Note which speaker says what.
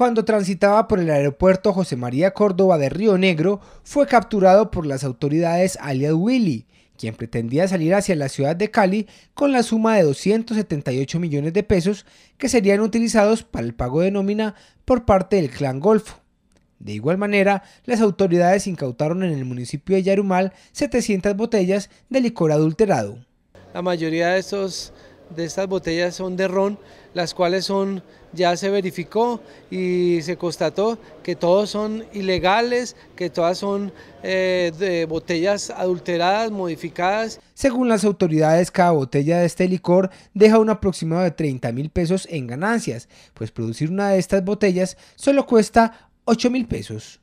Speaker 1: Cuando transitaba por el aeropuerto José María Córdoba de Río Negro, fue capturado por las autoridades alias Willy, quien pretendía salir hacia la ciudad de Cali con la suma de 278 millones de pesos que serían utilizados para el pago de nómina por parte del clan Golfo. De igual manera, las autoridades incautaron en el municipio de Yarumal 700 botellas de licor adulterado.
Speaker 2: La mayoría de estos de estas botellas son de ron, las cuales son, ya se verificó y se constató que todos son ilegales, que todas son eh, botellas adulteradas, modificadas.
Speaker 1: Según las autoridades, cada botella de este licor deja un aproximado de 30 mil pesos en ganancias, pues producir una de estas botellas solo cuesta 8 mil pesos.